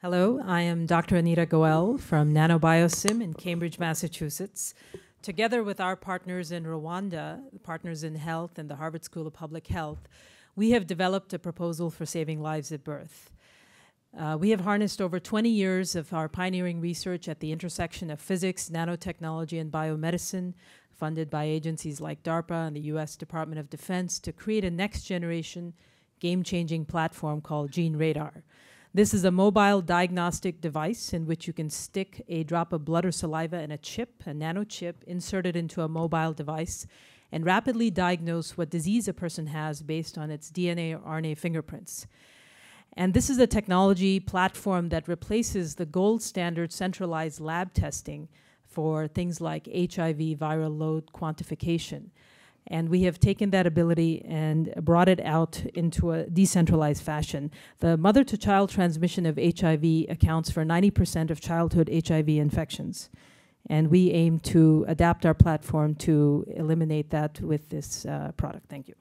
Hello, I am Dr. Anita Goel from NanoBiosim in Cambridge, Massachusetts. Together with our partners in Rwanda, Partners in Health and the Harvard School of Public Health, we have developed a proposal for saving lives at birth. Uh, we have harnessed over 20 years of our pioneering research at the intersection of physics, nanotechnology, and biomedicine, funded by agencies like DARPA and the U.S. Department of Defense, to create a next generation game changing platform called Gene Radar. This is a mobile diagnostic device in which you can stick a drop of blood or saliva in a chip, a nano chip, inserted into a mobile device, and rapidly diagnose what disease a person has based on its DNA or RNA fingerprints. And this is a technology platform that replaces the gold standard centralized lab testing for things like HIV viral load quantification. And we have taken that ability and brought it out into a decentralized fashion. The mother to child transmission of HIV accounts for 90% of childhood HIV infections. And we aim to adapt our platform to eliminate that with this uh, product. Thank you.